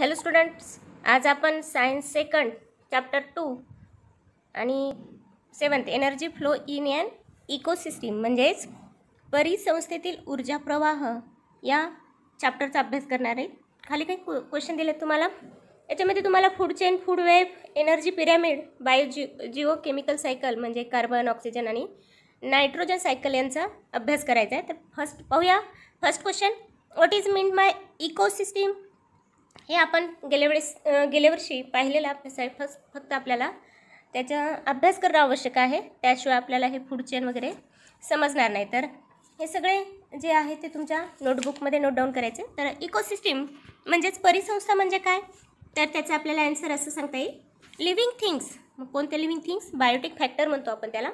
hello students आज आपण science second chapter two आणि seventh energy flow in and ecosystem म्हणजेच परिसंस्थेतील ऊर्जा प्रवाह या चॅप्टरचा अभ्यास करणार आहे खाली काही क्व क्वेश्चन दिले तुम्हाला याच्यामध्ये तुम्हाला food chain food web energy pyramid bio geo chemical cycle म्हणजे कार्बन ऑक्सिजन आणि नायट्रोजन सायकल यांचा अभ्यास करायचा आहे तर फर्स्ट पाहूया first question what is mean by ecosystem हे आपण गेल्या वेळेस गेल्या वर्षी पाहिलेला अभ्यास आहे फस फक्त आपल्याला त्याचा अभ्यास करणं आवश्यक आहे त्याशिवाय आपल्याला हे फूड चेन वगैरे समजणार नाही तर हे सगळे जे आहे ते तुमच्या नोटबुकमध्ये नोट डाऊन करायचे तर इकोसिस्टीम म्हणजेच परिसंस्था म्हणजे काय तर त्याचं आपल्याला ॲन्सर असं सांगता येईल लिव्हिंग थिंग्स मग कोणते लिव्हिंग थिंग्स बायोटिक फॅक्टर म्हणतो आपण त्याला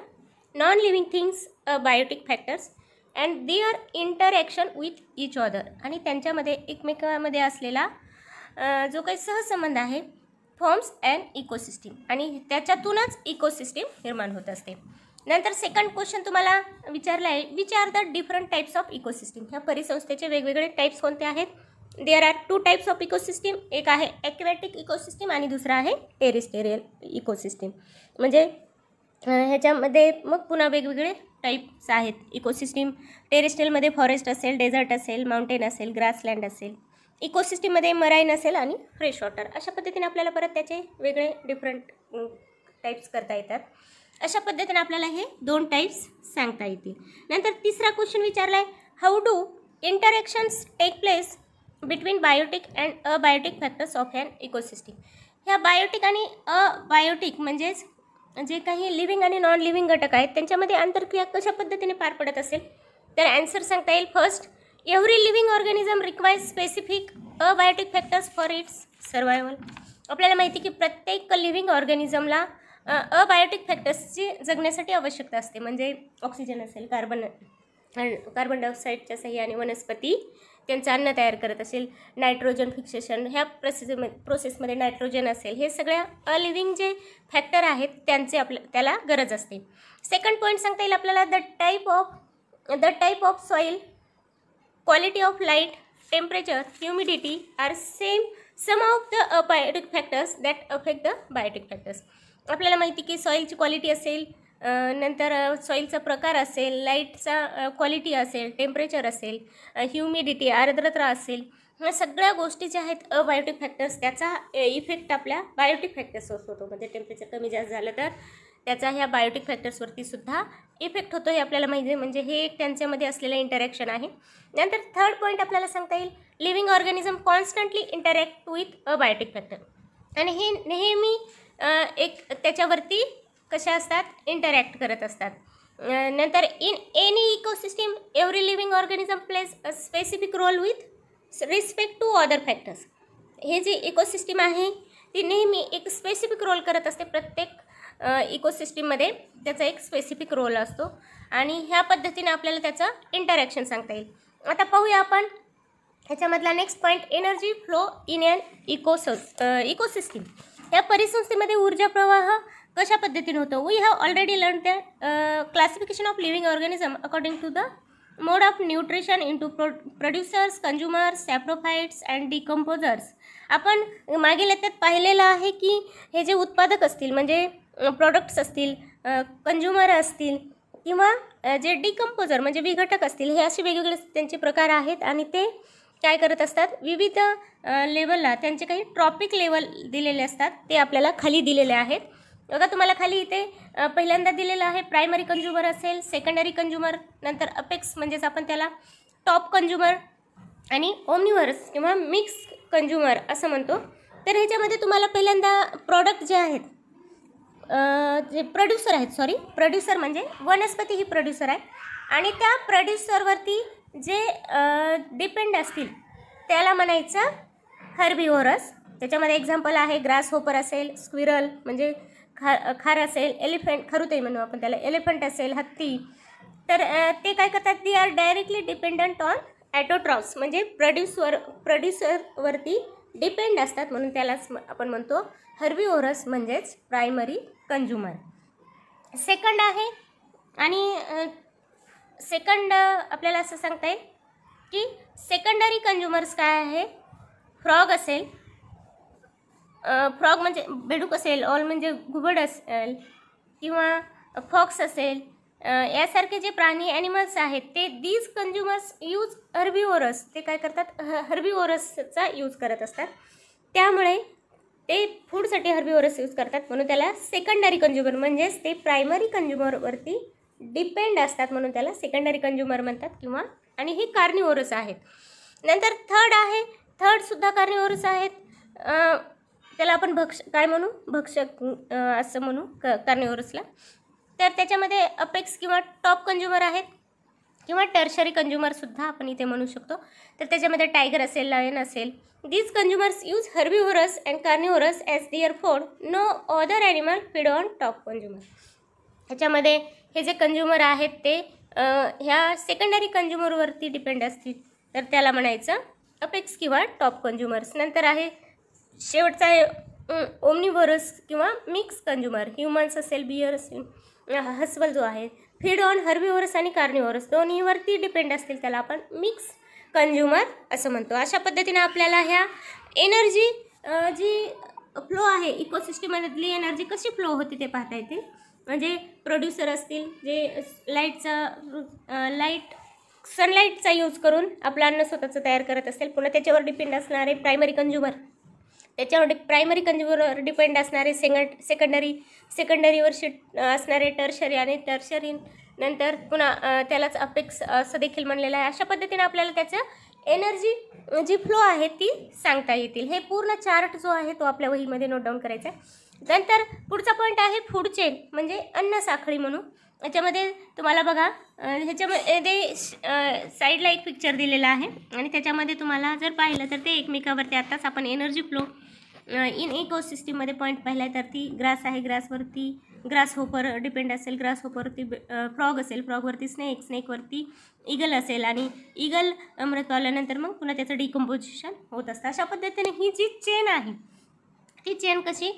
non living things biotic factors and are interaction with each other आणि त्यांच्यामध्ये एकमेकामध्ये असलेला जो काही सहसंबंध आहे फॉर्म्स अँड इकोसिस्टीम आणि त्याच्यातूनच इकोसिस्टीम निर्माण होत असते नंतर सेकंड क्वेश्चन तुम्हाला विचारला आहे which are the different types of ecosystem ह्या परिसंस्थेचे वेगवेगळे टाईप्स कोणते आहेत there are two types of ecosystem एक आहे ॲक्वेटिक इकोसिस्टीम आणि दुसरा आहे टेरिस्टेरियल इकोसिस्टीम म्हणजे ह्याच्यामध्ये मग पुन्हा वेगवेगळे टाईप्स आहेत इकोसिस्टीम टेरिस्टेलमध्ये फॉरेस्ट असेल डेझर्ट असेल माउंटेन असेल ग्रासलँड असेल इकोसिस्टीममध्ये मराईन असेल आणि फ्रेश वॉटर अशा पद्धतीने आपल्याला परत त्याचे वेगळे डिफरंट टाईप्स करता येतात अशा पद्धतीने आपल्याला हे दोन टाईप्स सांगता येतील नंतर तिसरा क्वेश्चन विचारला आहे how do interactions take place between biotic and abiotic factors of an ecosystem ह्या बायोटिक आणि अबायोटिक म्हणजेच जे काही लिव्हिंग आणि नॉन लिव्हिंग घटक आहेत त्यांच्यामध्ये आंतरक्रिया कशा पद्धतीने पार पडत असेल तर ॲन्सर सांगता येईल first every living organism requires specific abiotic factors for its survival आपल्याला माहिती की प्रत्येक लिव्हिंग ऑर्गॅनिझमला अबायोटिक फॅक्टर्सची जगण्यासाठी आवश्यकता असते म्हणजे ऑक्सिजन असेल कार्बन कार्बन डायऑक्साईडच्या आणि वनस्पती त्यांचं अन्न तयार करत असेल नायट्रोजन फिक्सेशन ह्या प्रोसेस प्रोसेसमध्ये नायट्रोजन असेल हे सगळ्या अलिव्हिंग जे फॅक्टर आहेत त्यांचे आपल्या त्याला गरज असते सेकंड पॉईंट सांगता येईल आपल्याला the type of the type of soil quality of light temperature humidity are same some of the abiotic factors that affect the biotic factors आपल्याला माहिती की सॉईलची क्वालिटी असेल नंतर सॉईलचा प्रकार असेल लाईटचा क्वालिटी असेल टेम्परेचर असेल ह्युमिडिटी आर्द्रता असेल ह्या सगळ्या गोष्टी ज्या आहेत अबायोटिक फॅक्टर्स त्याचा इफेक्ट आपल्या बायोटिक फॅक्टर्सवर होतो म्हणजे टेम्परेचर कमी जास्त झालं तर त्याचा ह्या बायोटिक फॅक्टर्सवरती सुद्धा इफेक्ट होतो हे आपल्याला माहिती आहे म्हणजे हे एक त्यांच्यामध्ये असलेलं इंटरॅक्शन आहे नंतर थर्ड पॉईंट आपल्याला सांगता येईल living organism constantly interact with a biotic factor आणि हे नेहमी एक त्याच्यावरती कशा असतात इंटरॅक्ट करत असतात नंतर in any ecosystem every living organism plays a specific role with respect to other factors हे जी इकोसिस्टीम आहे ती नेहमी एक स्पेसिफिक रोल करत असते प्रत्येक इकोसिस्टीममध्ये त्याचा एक स्पेसिफिक रोल असतो आणि ह्या पद्धतीने आपल्याला त्याचं इंटरॅक्शन सांगता येईल आता पाहूया आपण ह्याच्यामधला next point energy flow in an ecos ecosystem या परिसंस्थेमध्ये ऊर्जा प्रवाह कशा पद्धतीने होतो we have already learn the classification of living organism according to the mode of nutrition to pro producers consumers saprophytes and decomposers आपण मागील त्यात पाहिलेलं आहे की हे जे उत्पादक असतील म्हणजे प्रॉडक्ट्स असतील कंज्युमर असतील किंवा जे डिकम्पोजर म्हणजे विघटक असतील हे असे वेगवेगळे त्यांचे प्रकार आहेत आणि ते काय करत असतात विविध लेवलला त्यांचे काही ट्रॉपिक लेवल दिलेले असतात ते आपल्याला खाली दिलेले आहेत बघा तुम्हाला खाली इथे पहिल्यांदा दिलेलं आहे प्रायमरी कंझ्युमर असेल सेकंडरी कंझ्युमर नंतर अपेक्स म्हणजेच आपण त्याला टॉप कंज्युमर आणि ओमनिव्हर्स किंवा मिक्स कंझ्युमर असं म्हणतो तर ह्याच्यामध्ये तुम्हाला पहिल्यांदा प्रॉडक्ट जे आहेत जे प्रोड्युसर आहेत सॉरी प्रोड्युसर म्हणजे वनस्पती ही प्रोड्युसर आहे आणि त्या प्रोड्युसरवरती जे डिपेंड असतील त्याला म्हणायचं हर्बिओरस त्याच्यामध्ये एक्झाम्पल आहे ग्रास होपर असेल स्क्विरल म्हणजे खा खार असेल एलिफंट ते म्हणू आपण त्याला एलिफंट असेल हत्ती तर ते काय करतात they are directly dependent on autotrophs म्हणजे प्रोड्युसर प्रोड्युसरवरती डिपेंड असतात म्हणून त्यालाच आपण म्हणतो हर्बिओरस म्हणजेच प्रायमरी कंझ्युमर सेकंड आहे आणि सेकंड आपल्याला असं सांगता येईल की सेकंडरी कंझ्युमर्स काय आहे फ्रॉग असेल फ्रॉग म्हणजे बेडूक असेल ऑल म्हणजे घुबड असेल किंवा फॉक्स असेल यासारखे जे प्राणी ॲनिमल्स आहेत ते दीज कंज्युमर्स यूज हर्बिओरस ते काय करतात ह हर्बिओरसचा यूज करत असतात त्यामुळे ते फूडसाठी हर्बीवरस यूज करतात म्हणून त्याला सेकंडरी कंझ्युमर म्हणजेच ते प्रायमरी कंझ्युमरवरती डिपेंड असतात म्हणून त्याला सेकंडरी कंझ्युमर म्हणतात किंवा आणि हे कार्निवोरस आहेत नंतर थर्ड आहे थर्डसुद्धा कार्निवोरस आहेत त्याला आपण भक्ष काय म्हणू भक्षक असं म्हणू क कार्निवोरसला तर त्याच्यामध्ये अपेक्स किंवा टॉप कंज्युमर आहेत किंवा टर्शरी कंज्युमरसुद्धा आपण इथे म्हणू शकतो तर त्याच्यामध्ये टायगर असेल लायन असेल these consumers use herbivores and होरस as there for no other animal feed on top consumer ह्याच्यामध्ये हे जे कंझ्युमर आहेत ते ह्या सेकंडरी कंझ्युमरवरती डिपेंड असतील तर त्याला म्हणायचं अपेक्स किंवा टॉप कंझ्युमर्स नंतर आहे शेवटचा आहे किंवा मिक्स कंझ्युमर ह्युमन्स असेल बियर असेल हस्वल जो आहे फीड ऑन हर्बीवरस आणि कार्निवरस दोन्हीवरती डिपेंड असतील त्याला आपण मिक्स कंझ्युमर असं म्हणतो अशा पद्धतीने आपल्याला ह्या एनर्जी जी फ्लो आहे इकोसिस्टममधली एनर्जी कशी फ्लो होते ते पाहता येते म्हणजे प्रोड्युसर असतील जे लाईटचा लाईट सनलाईटचा यूज करून आपलं अन्न स्वतःचं तयार करत असेल पुन्हा त्याच्यावर डिपेंड असणारे प्रायमरी कंझ्युमर त्याच्यामध्ये प्रायमरी कंझ्युमरवर डिपेंड असणारे सेकंड सेकंडरी सेकंडरीवर शिट असणारे टर्शरी आणि टर्शरी नंतर पुन्हा त्यालाच अपेक्स असं देखील म्हणलेलं आहे अशा पद्धतीने आपल्याला त्याचं एनर्जी जी फ्लो आहे ती सांगता येतील हे पूर्ण चार्ट जो आहे तो आपल्या वहीमध्ये नोट डाऊन करायचा आहे नंतर पुढचा पॉईंट आहे फूड चेन म्हणजे अन्न साखळी म्हणून याच्यामध्ये तुम्हाला बघा ह्याच्यामध्ये साईडला एक पिक्चर दिलेला आहे आणि त्याच्यामध्ये तुम्हाला जर पाहिलं तर ते एकमेकावरती आत्ताच आपण एनर्जी फ्लो इन इकोसिस्टीममध्ये पॉईंट पाहिला आहे तर ती ग्रास आहे ग्रासवरती ग्रास होपर डिपेंड असेल ग्रास होपरवरती फ्रॉग असेल फ्रॉगवरती स्नेक स्नेकवरती इगल असेल आणि इगल मृत पावल्यानंतर मग पुन्हा त्याचं डिकम्पोजिशन होत असतं अशा पद्धतीने ही जी चेन आहे ती चेन कशी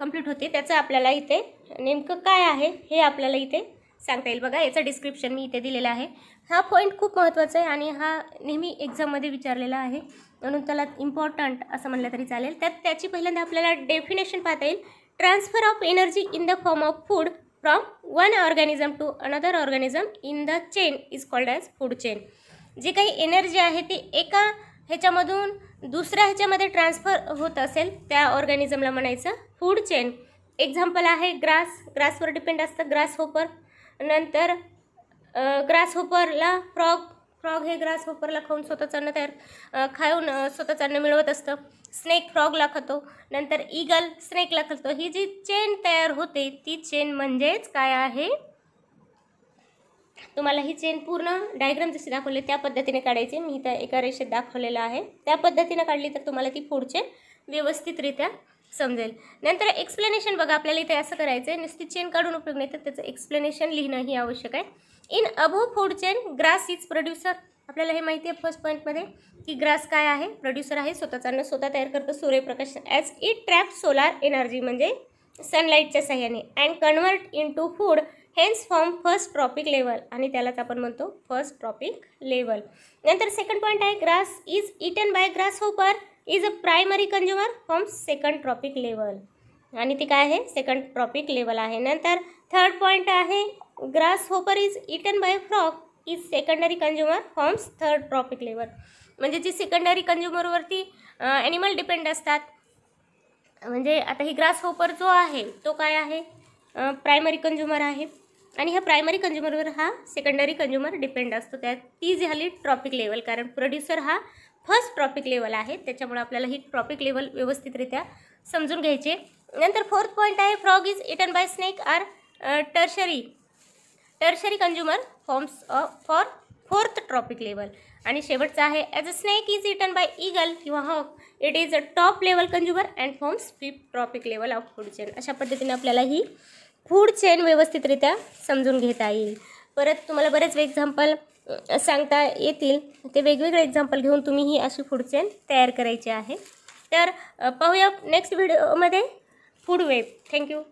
कंप्लीट होते त्याचं आपल्याला इथे नेमकं काय आहे हे आपल्याला इथे सांगता येईल बघा याचं डिस्क्रिप्शन मी इथे दिलेलं आहे हा पॉईंट खूप महत्त्वाचा आहे आणि हा नेहमी एक्झाममध्ये विचारलेला आहे म्हणून त्याला इम्पॉर्टंट असं म्हणलं तरी चालेल त्यात त्याची पहिल्यांदा आपल्याला डेफिनेशन पाहता येईल transfer of energy in the form of food from one organism to another organism in the chain is called as food chain जी काही एनर्जी आहे ती एका ह्याच्यामधून दुसऱ्या ह्याच्यामध्ये ट्रान्सफर होत असेल त्या ऑर्गॅनिझमला म्हणायचं फूड चेन एक्झाम्पल आहे ग्रास ग्रासवर डिपेंड असतं ग्रास होपर नंतर ग्रास होपरला फ्रॉग फ्रॉग हे ग्रास होपरला खाऊन स्वतःचं अन्न तयार खाऊन स्वतःचं अन्न मिळवत असतं स्नेक फ्रॉगला खातो नंतर ईगल स्नेकला खातो ही जी चेन तयार होते ती चेन म्हणजेच काय आहे तुम्हाला ही चेन पूर्ण डायग्राम जशी दाखवली त्या पद्धतीने काढायची मी त्या एका रेषेत दाखवलेलं आहे त्या पद्धतीने काढली तर तुम्हाला ती पुढचे व्यवस्थितरित्या समजेल नंतर एक्सप्लेनेशन बघा आपल्याला इथे असं करायचं आहे नुसती चेन काढून उपयोग नाही तर त्याचं एक्सप्लेनेशन लिहिणं ही आवश्यक आहे in above food chain grass is producer आपल्याला हे माहिती आहे फर्स्ट पॉईंटमध्ये की ग्रास काय आहे प्रोड्युसर आहे स्वतःचा अन्न स्वतः तयार करतो सूर्यप्रकाश as it trap solar energy म्हणजे सनलाईटच्या सहाय्याने and convert in to food hence form first trophic level आणि त्यालाच आपण म्हणतो फर्स्ट ट्रॉपिक लेवल नंतर सेकंड पॉईंट आहे grass is eaten by grasshopper is a primary consumer from second trophic level आणि ती काय आहे सेकंड ट्रॉपिक लेवल आहे नंतर थर्ड पॉईंट आहे grasshopper is eaten by frog is secondary consumer forms third trophic level म्हणजे जी secondary कंझ्युमरवरती ॲनिमल डिपेंड असतात म्हणजे आता ही ग्रास होपर जो आहे तो काय आहे प्रायमरी कंझ्युमर आहे आणि ह्या प्रायमरी कंझ्युमरवर हा सेकंडरी कंझ्युमर डिपेंड असतो त्यात ती झाली ट्रॉपिक लेवल कारण प्रोड्युसर हा फर्स्ट ट्रॉपिक लेवल आहे त्याच्यामुळे आपल्याला ही ट्रॉपिक लेवल व्यवस्थितरित्या समजून घ्यायचे नंतर फोर्थ पॉईंट आहे frog is eaten by snake are tertiary tertiary consumer forms for fourth trophic level आणि शेवटचा आहे as a snake is eaten by eagle किंवा hawk it is a top level consumer and forms fifth trophic level of food chain अशा पद्धतीने आपल्याला ही food chain व्यवस्थितरित्या समजून घेता येईल परत तुम्हाला बरेच एक्झाम्पल सांगता येतील ते वेगवेगळे एक्झाम्पल घेऊन तुम्ही ही अशी फूड चेन तयार करायची आहे तर पाहूया नेक्स्ट व्हिडिओमध्ये फूड वेब थँक्यू